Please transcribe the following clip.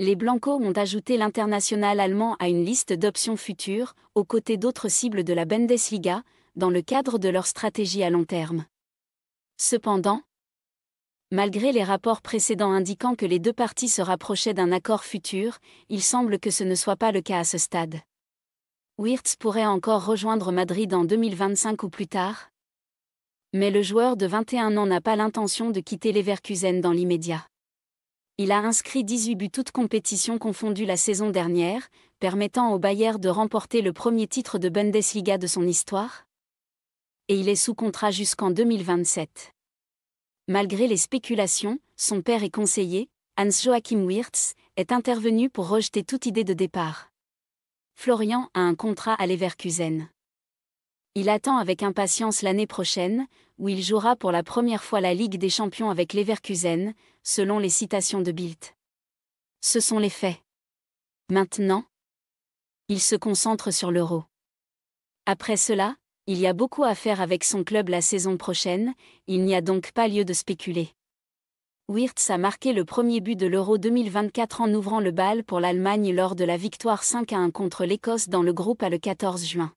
les Blancos ont ajouté l'international allemand à une liste d'options futures, aux côtés d'autres cibles de la Bundesliga, dans le cadre de leur stratégie à long terme. Cependant, malgré les rapports précédents indiquant que les deux parties se rapprochaient d'un accord futur, il semble que ce ne soit pas le cas à ce stade. Wirtz pourrait encore rejoindre Madrid en 2025 ou plus tard. Mais le joueur de 21 ans n'a pas l'intention de quitter Leverkusen dans l'immédiat. Il a inscrit 18 buts toutes compétitions confondues la saison dernière, permettant au Bayern de remporter le premier titre de Bundesliga de son histoire. Et il est sous contrat jusqu'en 2027. Malgré les spéculations, son père et conseiller, Hans-Joachim Wirtz, est intervenu pour rejeter toute idée de départ. Florian a un contrat à Leverkusen. Il attend avec impatience l'année prochaine, où il jouera pour la première fois la Ligue des Champions avec Leverkusen, selon les citations de Bild. Ce sont les faits. Maintenant, il se concentre sur l'euro. Après cela, il y a beaucoup à faire avec son club la saison prochaine, il n'y a donc pas lieu de spéculer. Wirtz a marqué le premier but de l'Euro 2024 en ouvrant le bal pour l'Allemagne lors de la victoire 5 à 1 contre l'Écosse dans le groupe à le 14 juin.